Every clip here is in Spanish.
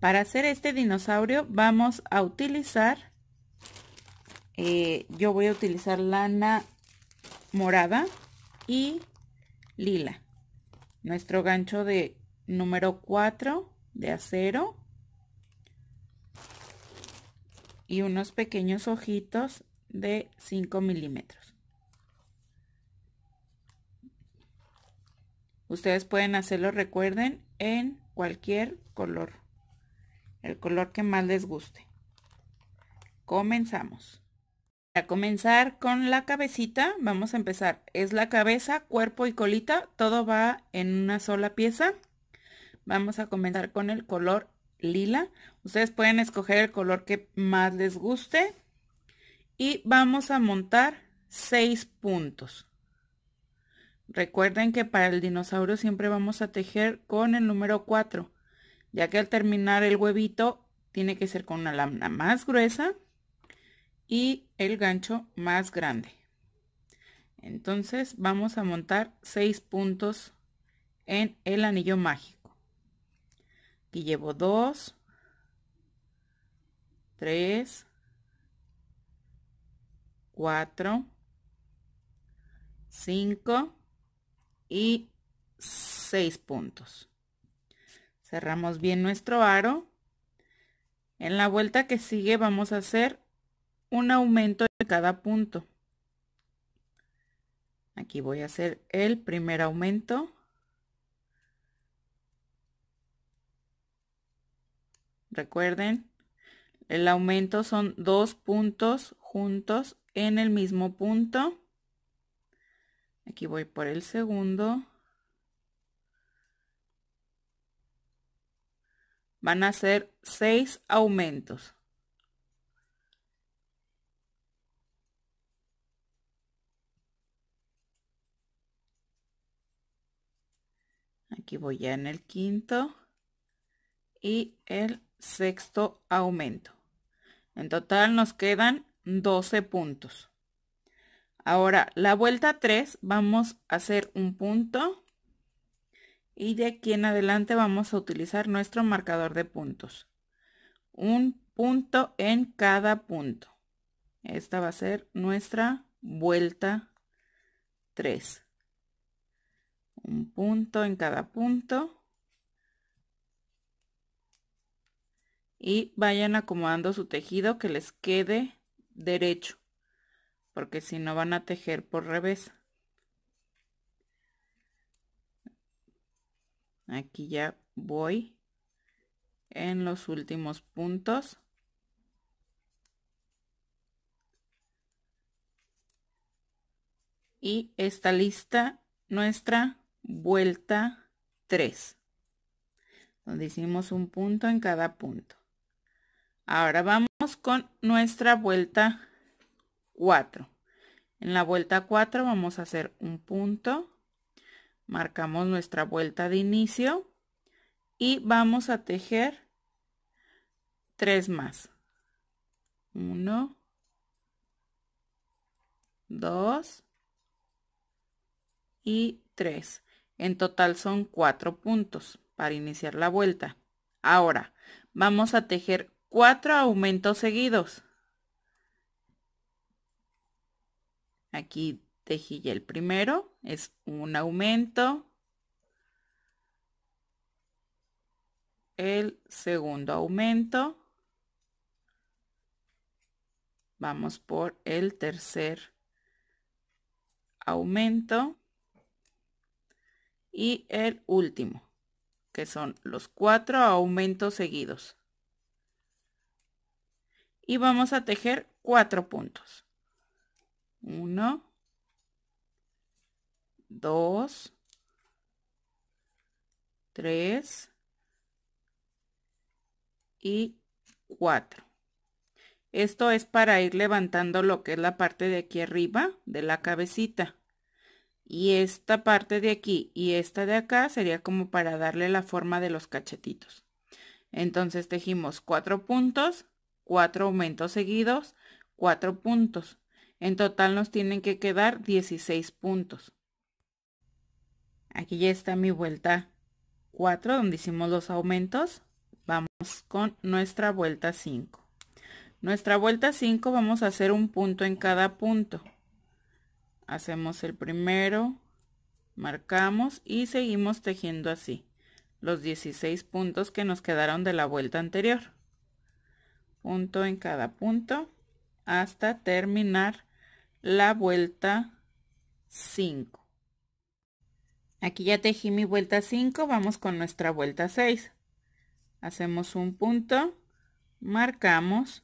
Para hacer este dinosaurio vamos a utilizar, eh, yo voy a utilizar lana morada y lila. Nuestro gancho de número 4 de acero. Y unos pequeños ojitos de 5 milímetros. Ustedes pueden hacerlo, recuerden, en cualquier color. El color que más les guste. Comenzamos. Para comenzar con la cabecita, vamos a empezar. Es la cabeza, cuerpo y colita. Todo va en una sola pieza. Vamos a comenzar con el color lila. Ustedes pueden escoger el color que más les guste. Y vamos a montar seis puntos. Recuerden que para el dinosaurio siempre vamos a tejer con el número 4, ya que al terminar el huevito tiene que ser con una lámina más gruesa y el gancho más grande. Entonces vamos a montar 6 puntos en el anillo mágico. Aquí llevo 2, 3, 4, 5, y seis puntos. Cerramos bien nuestro aro. En la vuelta que sigue vamos a hacer un aumento de cada punto. Aquí voy a hacer el primer aumento. Recuerden, el aumento son dos puntos juntos en el mismo punto aquí voy por el segundo van a ser seis aumentos aquí voy ya en el quinto y el sexto aumento en total nos quedan 12 puntos Ahora, la vuelta 3 vamos a hacer un punto y de aquí en adelante vamos a utilizar nuestro marcador de puntos. Un punto en cada punto. Esta va a ser nuestra vuelta 3. Un punto en cada punto. Y vayan acomodando su tejido que les quede derecho porque si no van a tejer por revés aquí ya voy en los últimos puntos y está lista nuestra vuelta 3 donde hicimos un punto en cada punto ahora vamos con nuestra vuelta 4. En la vuelta 4 vamos a hacer un punto, marcamos nuestra vuelta de inicio y vamos a tejer 3 más. 1, 2 y 3. En total son 4 puntos para iniciar la vuelta. Ahora, vamos a tejer 4 aumentos seguidos. Aquí tejí el primero, es un aumento. El segundo aumento. Vamos por el tercer aumento. Y el último, que son los cuatro aumentos seguidos. Y vamos a tejer cuatro puntos. 1, 2, 3 y 4. Esto es para ir levantando lo que es la parte de aquí arriba de la cabecita. Y esta parte de aquí y esta de acá sería como para darle la forma de los cachetitos. Entonces tejimos 4 puntos, 4 aumentos seguidos, 4 puntos. En total nos tienen que quedar 16 puntos. Aquí ya está mi vuelta 4 donde hicimos los aumentos. Vamos con nuestra vuelta 5. Nuestra vuelta 5 vamos a hacer un punto en cada punto. Hacemos el primero, marcamos y seguimos tejiendo así los 16 puntos que nos quedaron de la vuelta anterior punto en cada punto hasta terminar la vuelta 5. Aquí ya tejí mi vuelta 5, vamos con nuestra vuelta 6. Hacemos un punto, marcamos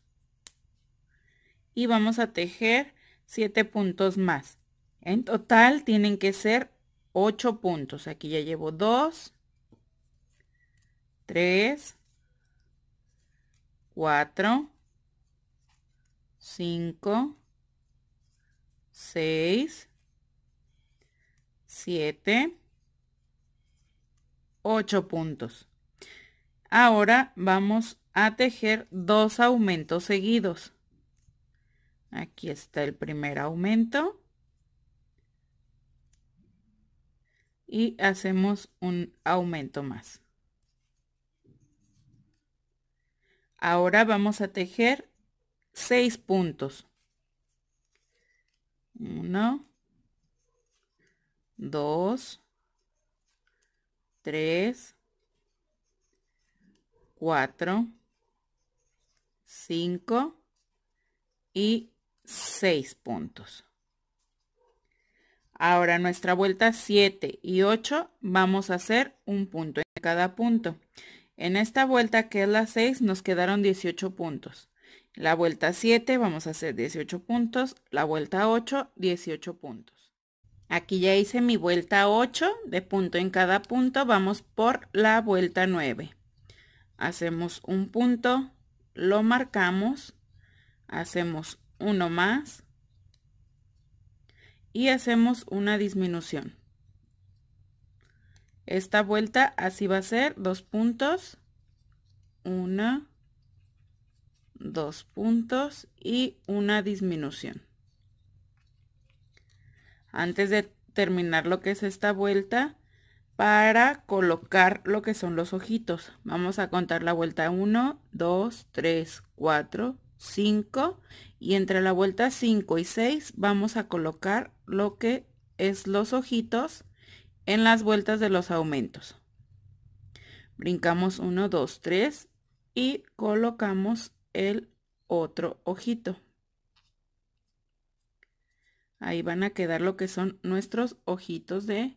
y vamos a tejer 7 puntos más. En total tienen que ser 8 puntos. Aquí ya llevo 2, 3, 4, 5, 6, 7, 8 puntos. Ahora vamos a tejer dos aumentos seguidos. Aquí está el primer aumento. Y hacemos un aumento más. Ahora vamos a tejer 6 puntos. 1, 2, 3, 4, 5 y 6 puntos. Ahora nuestra vuelta 7 y 8 vamos a hacer un punto en cada punto. En esta vuelta que es la 6 nos quedaron 18 puntos. La vuelta 7 vamos a hacer 18 puntos, la vuelta 8, 18 puntos. Aquí ya hice mi vuelta 8, de punto en cada punto vamos por la vuelta 9. Hacemos un punto, lo marcamos, hacemos uno más y hacemos una disminución. Esta vuelta así va a ser dos puntos, una, dos puntos y una disminución. Antes de terminar lo que es esta vuelta, para colocar lo que son los ojitos. Vamos a contar la vuelta 1, 2, 3, 4, 5 y entre la vuelta 5 y 6 vamos a colocar lo que es los ojitos en las vueltas de los aumentos. Brincamos 1, 2, 3 y colocamos el otro ojito. Ahí van a quedar lo que son nuestros ojitos de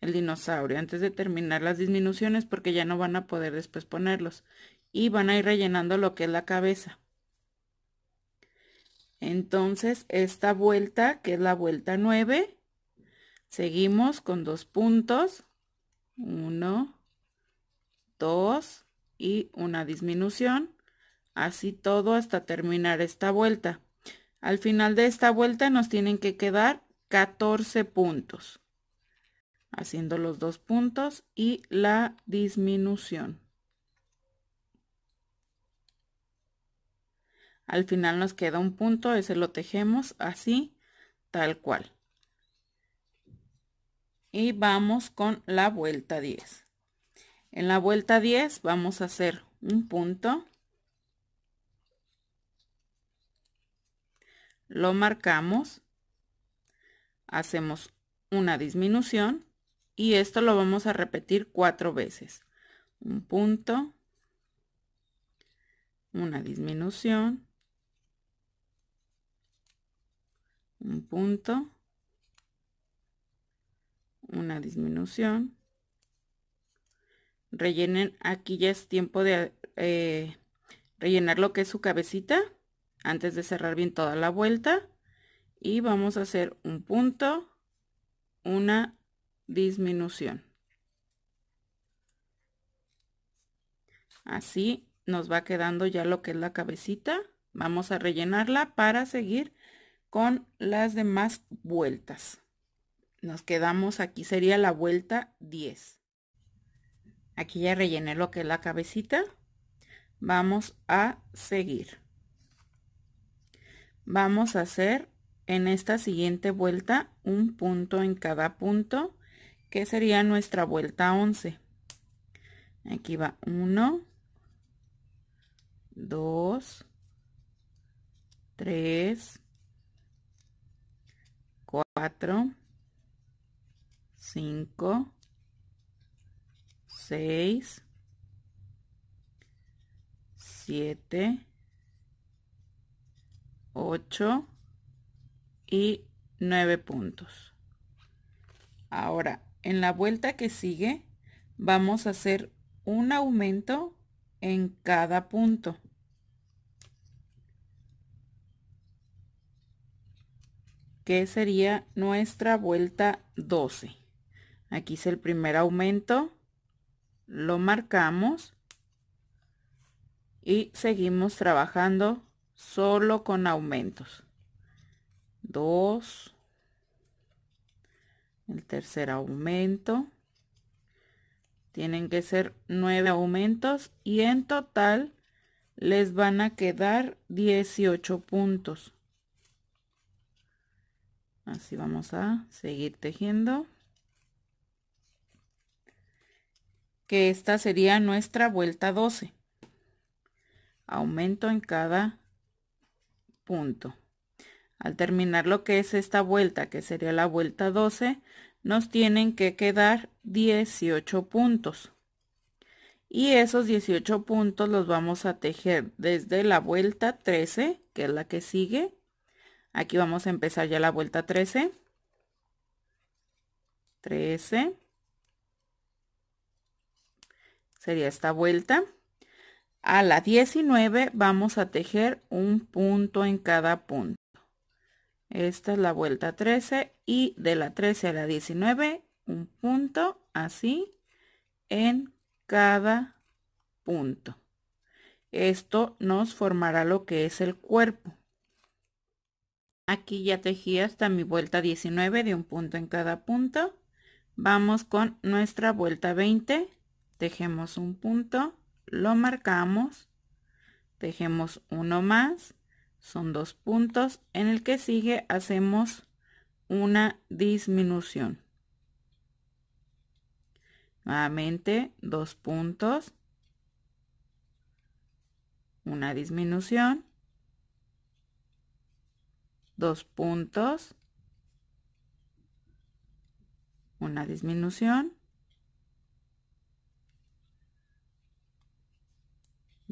el dinosaurio antes de terminar las disminuciones porque ya no van a poder después ponerlos y van a ir rellenando lo que es la cabeza. Entonces esta vuelta que es la vuelta 9 seguimos con dos puntos 1 2 y una disminución Así todo hasta terminar esta vuelta. Al final de esta vuelta nos tienen que quedar 14 puntos. Haciendo los dos puntos y la disminución. Al final nos queda un punto, ese lo tejemos así, tal cual. Y vamos con la vuelta 10. En la vuelta 10 vamos a hacer un punto lo marcamos, hacemos una disminución y esto lo vamos a repetir cuatro veces. Un punto, una disminución, un punto, una disminución. Rellenen, aquí ya es tiempo de eh, rellenar lo que es su cabecita antes de cerrar bien toda la vuelta y vamos a hacer un punto una disminución así nos va quedando ya lo que es la cabecita vamos a rellenarla para seguir con las demás vueltas nos quedamos aquí sería la vuelta 10 aquí ya rellené lo que es la cabecita vamos a seguir Vamos a hacer en esta siguiente vuelta un punto en cada punto, que sería nuestra vuelta 11. Aquí va 1, 2, 3, 4, 5, 6, 7, 8 y 9 puntos. Ahora, en la vuelta que sigue, vamos a hacer un aumento en cada punto. que sería nuestra vuelta 12. Aquí es el primer aumento, lo marcamos y seguimos trabajando solo con aumentos. 2, el tercer aumento. Tienen que ser nueve aumentos y en total les van a quedar 18 puntos. Así vamos a seguir tejiendo. Que esta sería nuestra vuelta 12. Aumento en cada punto. Al terminar lo que es esta vuelta, que sería la vuelta 12, nos tienen que quedar 18 puntos. Y esos 18 puntos los vamos a tejer desde la vuelta 13, que es la que sigue. Aquí vamos a empezar ya la vuelta 13. 13. Sería esta vuelta. A la 19 vamos a tejer un punto en cada punto. Esta es la vuelta 13 y de la 13 a la 19 un punto así en cada punto. Esto nos formará lo que es el cuerpo. Aquí ya tejí hasta mi vuelta 19 de un punto en cada punto. Vamos con nuestra vuelta 20. Tejemos un punto lo marcamos, tejemos uno más, son dos puntos, en el que sigue hacemos una disminución. Nuevamente dos puntos, una disminución, dos puntos, una disminución,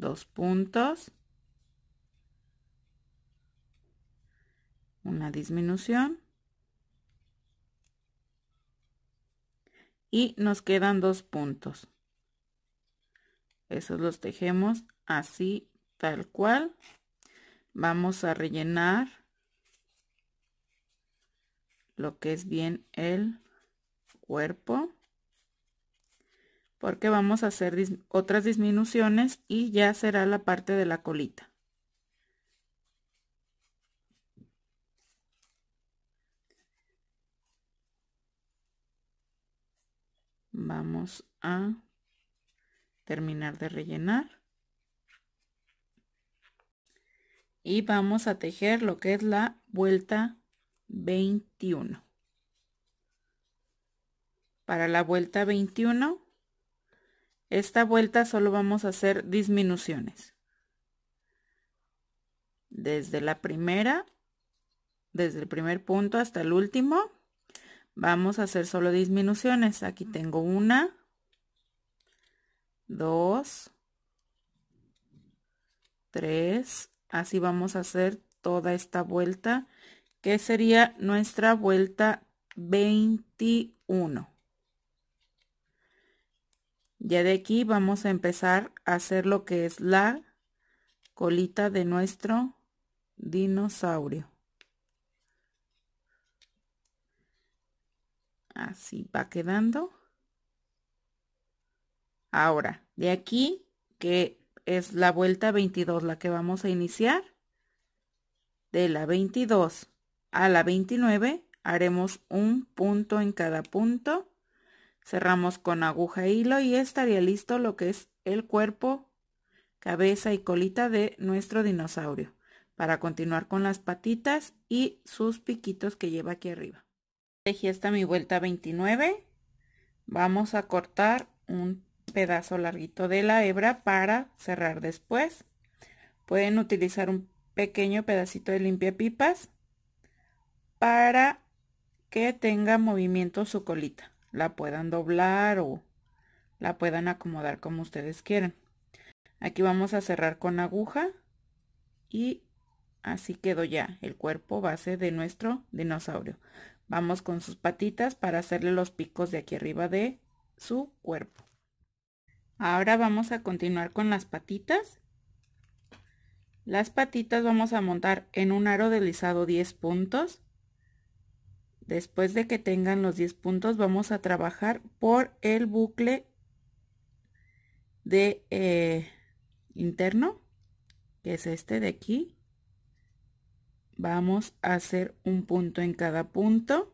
dos puntos, una disminución y nos quedan dos puntos. Esos los tejemos así tal cual. Vamos a rellenar lo que es bien el cuerpo porque vamos a hacer otras disminuciones y ya será la parte de la colita. Vamos a terminar de rellenar. Y vamos a tejer lo que es la vuelta 21. Para la vuelta 21 esta vuelta solo vamos a hacer disminuciones. Desde la primera, desde el primer punto hasta el último, vamos a hacer solo disminuciones. Aquí tengo una, dos, tres. Así vamos a hacer toda esta vuelta, que sería nuestra vuelta 21. Ya de aquí vamos a empezar a hacer lo que es la colita de nuestro dinosaurio. Así va quedando. Ahora, de aquí, que es la vuelta 22 la que vamos a iniciar, de la 22 a la 29 haremos un punto en cada punto Cerramos con aguja e hilo y estaría listo lo que es el cuerpo, cabeza y colita de nuestro dinosaurio. Para continuar con las patitas y sus piquitos que lleva aquí arriba. Tejí hasta mi vuelta 29. Vamos a cortar un pedazo larguito de la hebra para cerrar después. Pueden utilizar un pequeño pedacito de limpiapipas para que tenga movimiento su colita la puedan doblar o la puedan acomodar como ustedes quieran. Aquí vamos a cerrar con aguja y así quedó ya el cuerpo base de nuestro dinosaurio. Vamos con sus patitas para hacerle los picos de aquí arriba de su cuerpo. Ahora vamos a continuar con las patitas. Las patitas vamos a montar en un aro deslizado 10 puntos Después de que tengan los 10 puntos, vamos a trabajar por el bucle de eh, interno, que es este de aquí. Vamos a hacer un punto en cada punto.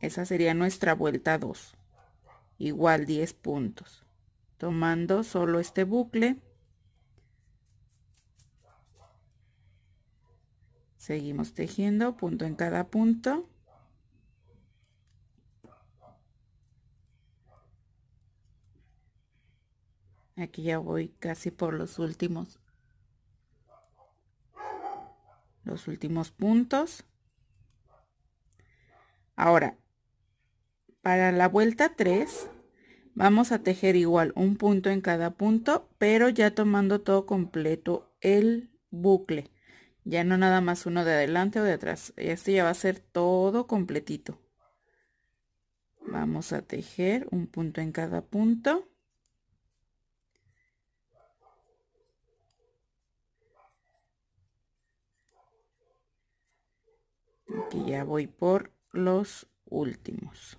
Esa sería nuestra vuelta 2. Igual 10 puntos. Tomando solo este bucle. Seguimos tejiendo punto en cada punto. Aquí ya voy casi por los últimos los últimos puntos. Ahora, para la vuelta 3 vamos a tejer igual un punto en cada punto, pero ya tomando todo completo el bucle. Ya no nada más uno de adelante o de atrás. Este ya va a ser todo completito. Vamos a tejer un punto en cada punto. Y ya voy por los últimos.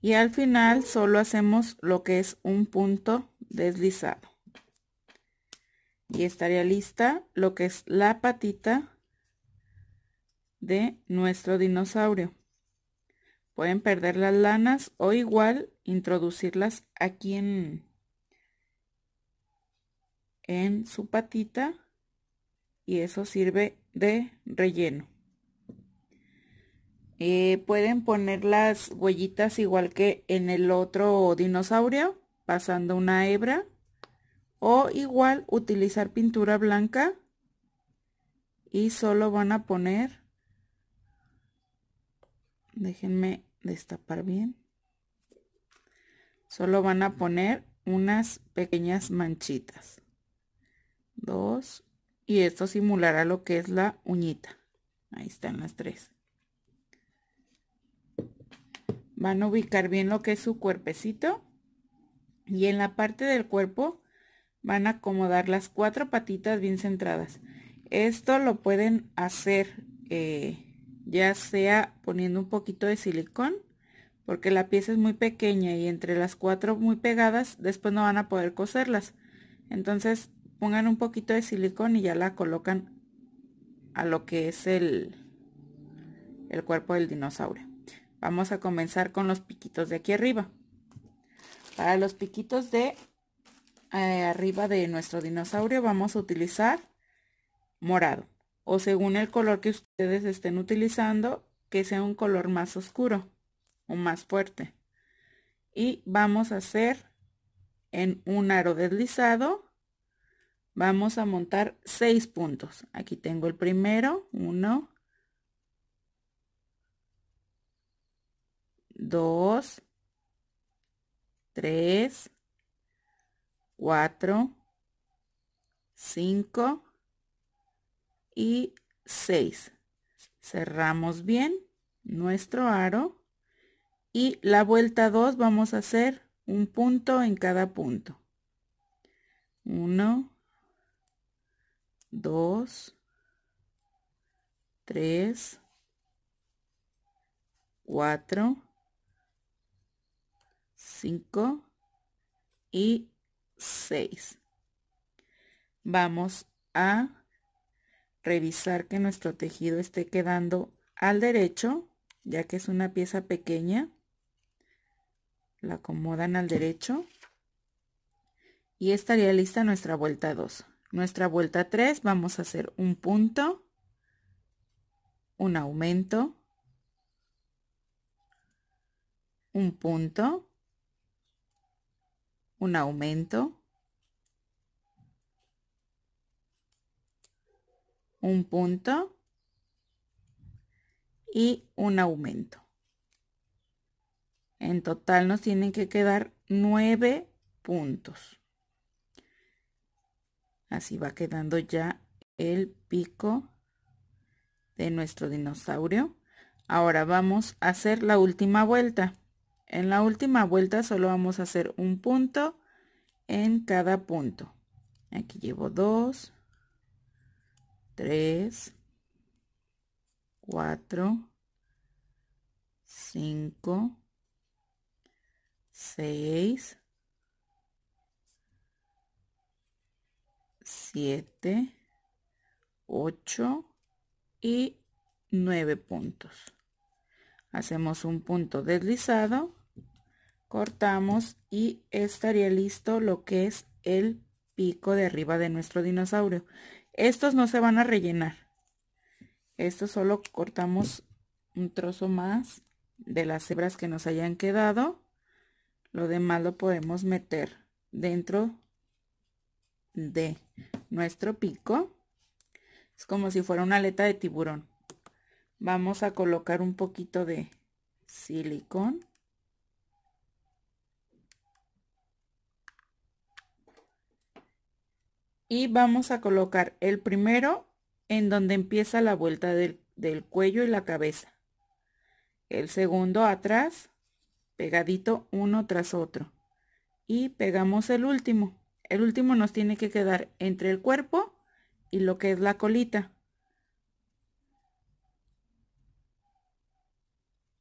Y al final solo hacemos lo que es un punto deslizado y estaría lista lo que es la patita de nuestro dinosaurio. Pueden perder las lanas o igual introducirlas aquí en, en su patita y eso sirve de relleno. Eh, pueden poner las huellitas igual que en el otro dinosaurio pasando una hebra o igual utilizar pintura blanca y solo van a poner déjenme destapar bien solo van a poner unas pequeñas manchitas dos y esto simulará lo que es la uñita ahí están las tres van a ubicar bien lo que es su cuerpecito y en la parte del cuerpo van a acomodar las cuatro patitas bien centradas. Esto lo pueden hacer eh, ya sea poniendo un poquito de silicón, porque la pieza es muy pequeña y entre las cuatro muy pegadas, después no van a poder coserlas. Entonces pongan un poquito de silicón y ya la colocan a lo que es el, el cuerpo del dinosaurio. Vamos a comenzar con los piquitos de aquí arriba. Para los piquitos de eh, arriba de nuestro dinosaurio vamos a utilizar morado o según el color que ustedes estén utilizando que sea un color más oscuro o más fuerte y vamos a hacer en un aro deslizado vamos a montar seis puntos aquí tengo el primero 1 2 3 4, 5 y 6. Cerramos bien nuestro aro y la vuelta 2 vamos a hacer un punto en cada punto. 1, 2, 3, 4, 5 y 6. Vamos a revisar que nuestro tejido esté quedando al derecho, ya que es una pieza pequeña. La acomodan al derecho. Y estaría lista nuestra vuelta 2. Nuestra vuelta 3 vamos a hacer un punto, un aumento, un punto, un aumento, un punto y un aumento. En total nos tienen que quedar nueve puntos. Así va quedando ya el pico de nuestro dinosaurio. Ahora vamos a hacer la última vuelta. En la última vuelta solo vamos a hacer un punto en cada punto. Aquí llevo 2, 3, 4, 5, 6, 7, 8 y 9 puntos. Hacemos un punto deslizado cortamos y estaría listo lo que es el pico de arriba de nuestro dinosaurio. Estos no se van a rellenar. esto solo cortamos un trozo más de las hebras que nos hayan quedado. Lo demás lo podemos meter dentro de nuestro pico. Es como si fuera una aleta de tiburón. Vamos a colocar un poquito de silicón y vamos a colocar el primero en donde empieza la vuelta del, del cuello y la cabeza. El segundo atrás, pegadito uno tras otro. Y pegamos el último. El último nos tiene que quedar entre el cuerpo y lo que es la colita.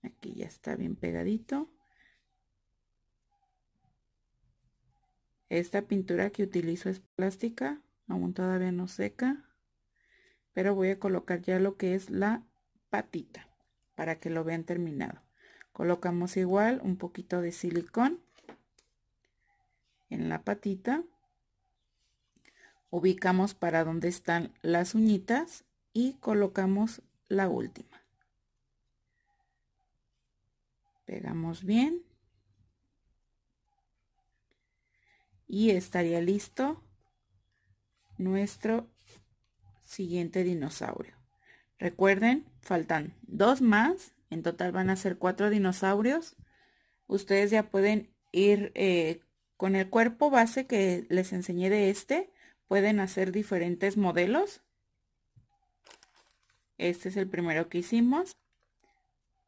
Aquí ya está bien pegadito. Esta pintura que utilizo es plástica, aún todavía no seca, pero voy a colocar ya lo que es la patita para que lo vean terminado. Colocamos igual un poquito de silicón en la patita. Ubicamos para donde están las uñitas y colocamos la última. Pegamos bien. y estaría listo nuestro siguiente dinosaurio. Recuerden, faltan dos más, en total van a ser cuatro dinosaurios. Ustedes ya pueden ir eh, con el cuerpo base que les enseñé de este, pueden hacer diferentes modelos. Este es el primero que hicimos.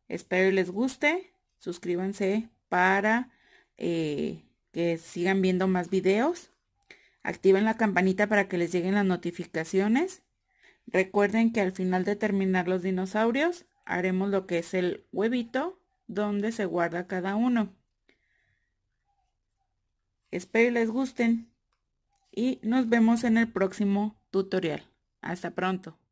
Espero les guste. Suscríbanse para eh, sigan viendo más videos. Activen la campanita para que les lleguen las notificaciones. Recuerden que al final de terminar los dinosaurios haremos lo que es el huevito donde se guarda cada uno. Espero les gusten y nos vemos en el próximo tutorial. Hasta pronto.